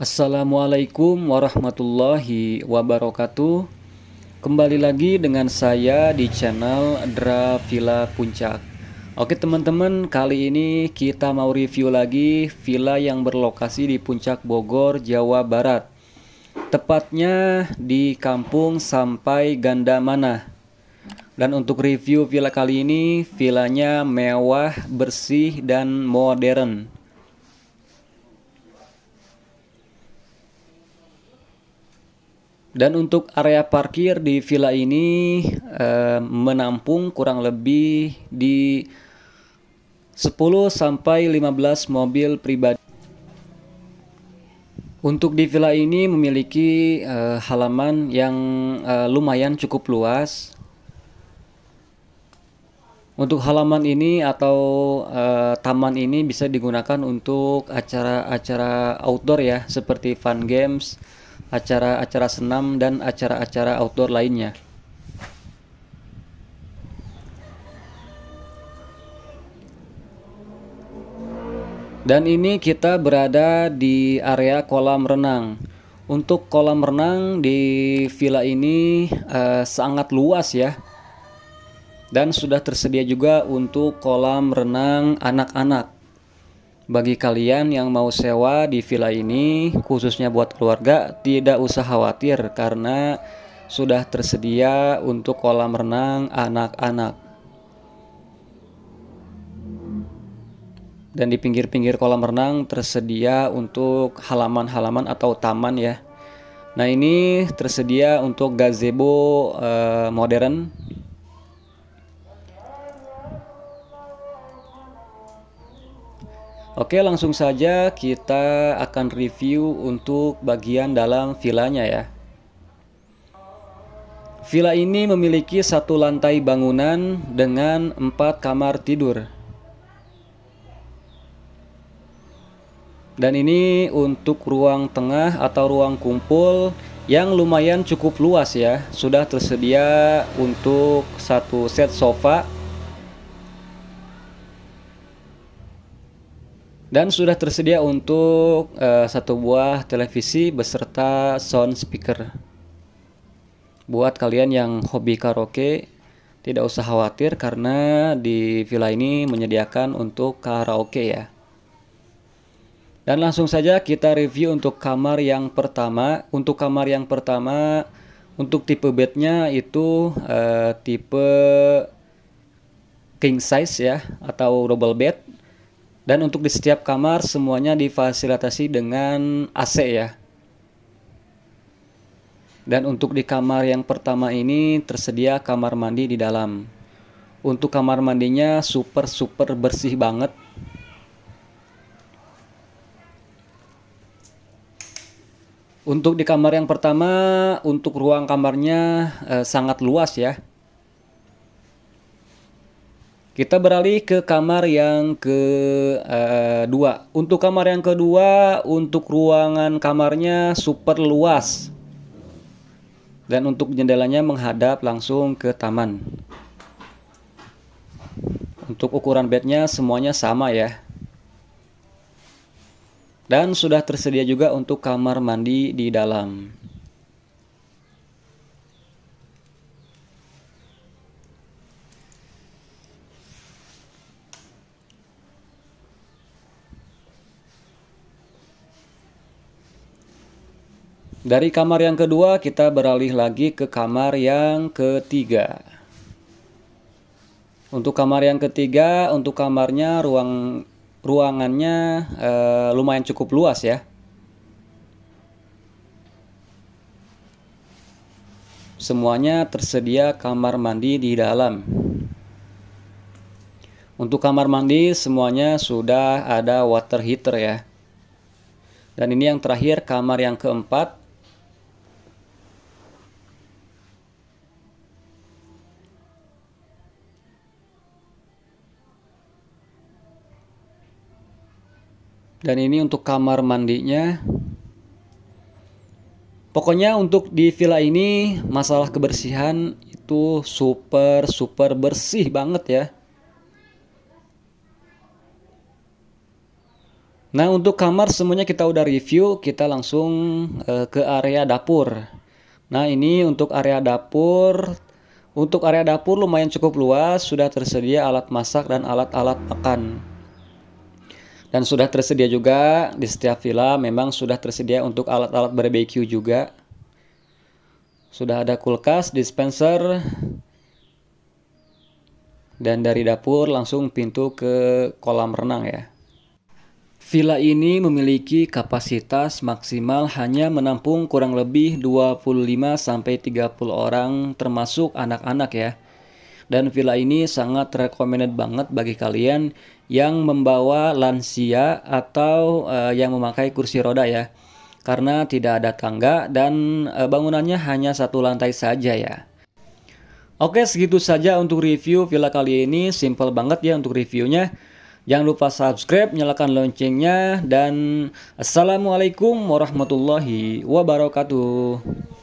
Assalamualaikum warahmatullahi wabarakatuh. Kembali lagi dengan saya di channel Dra Villa Puncak. Oke teman-teman, kali ini kita mau review lagi villa yang berlokasi di Puncak Bogor, Jawa Barat. Tepatnya di Kampung Sampai Ganda Mana. dan untuk review villa kali ini, villanya mewah, bersih, dan modern. Dan untuk area parkir di villa ini eh, menampung kurang lebih di 10 sampai 15 mobil pribadi. Untuk di villa ini memiliki eh, halaman yang eh, lumayan cukup luas. Untuk halaman ini atau eh, taman ini bisa digunakan untuk acara-acara outdoor ya, seperti fun games acara-acara senam dan acara-acara outdoor lainnya. Dan ini kita berada di area kolam renang. Untuk kolam renang di villa ini eh, sangat luas ya. Dan sudah tersedia juga untuk kolam renang anak-anak. Bagi kalian yang mau sewa di villa ini, khususnya buat keluarga, tidak usah khawatir karena sudah tersedia untuk kolam renang anak-anak. Dan di pinggir-pinggir kolam renang tersedia untuk halaman-halaman atau taman ya. Nah, ini tersedia untuk gazebo uh, modern Oke langsung saja kita akan review untuk bagian dalam villanya ya Villa ini memiliki satu lantai bangunan dengan empat kamar tidur Dan ini untuk ruang tengah atau ruang kumpul yang lumayan cukup luas ya Sudah tersedia untuk satu set sofa Dan sudah tersedia untuk uh, satu buah televisi beserta sound speaker. Buat kalian yang hobi karaoke, tidak usah khawatir karena di villa ini menyediakan untuk karaoke ya. Dan langsung saja kita review untuk kamar yang pertama. Untuk kamar yang pertama, untuk tipe bednya itu uh, tipe king size ya atau double bed. Dan untuk di setiap kamar semuanya difasilitasi dengan AC ya. Dan untuk di kamar yang pertama ini tersedia kamar mandi di dalam. Untuk kamar mandinya super super bersih banget. Untuk di kamar yang pertama, untuk ruang kamarnya eh, sangat luas ya kita beralih ke kamar yang kedua. Eh, untuk kamar yang kedua, untuk ruangan kamarnya super luas. Dan untuk jendelanya menghadap langsung ke taman. Untuk ukuran bednya semuanya sama ya. Dan sudah tersedia juga untuk kamar mandi di dalam. Dari kamar yang kedua kita beralih lagi ke kamar yang ketiga. Untuk kamar yang ketiga, untuk kamarnya ruang ruangannya e, lumayan cukup luas ya. Semuanya tersedia kamar mandi di dalam. Untuk kamar mandi semuanya sudah ada water heater ya. Dan ini yang terakhir kamar yang keempat Dan ini untuk kamar mandinya. Pokoknya untuk di villa ini masalah kebersihan itu super super bersih banget ya. Nah untuk kamar semuanya kita udah review, kita langsung uh, ke area dapur. Nah ini untuk area dapur, untuk area dapur lumayan cukup luas, sudah tersedia alat masak dan alat-alat makan. -alat dan sudah tersedia juga di setiap villa memang sudah tersedia untuk alat-alat barbeque juga. Sudah ada kulkas, dispenser, dan dari dapur langsung pintu ke kolam renang ya. Villa ini memiliki kapasitas maksimal hanya menampung kurang lebih 25 sampai 30 orang termasuk anak-anak ya. Dan villa ini sangat recommended banget bagi kalian yang membawa lansia atau uh, yang memakai kursi roda ya. Karena tidak ada tangga dan uh, bangunannya hanya satu lantai saja ya. Oke, segitu saja untuk review villa kali ini. Simple banget ya untuk reviewnya. Jangan lupa subscribe, nyalakan loncengnya, dan Assalamualaikum warahmatullahi wabarakatuh.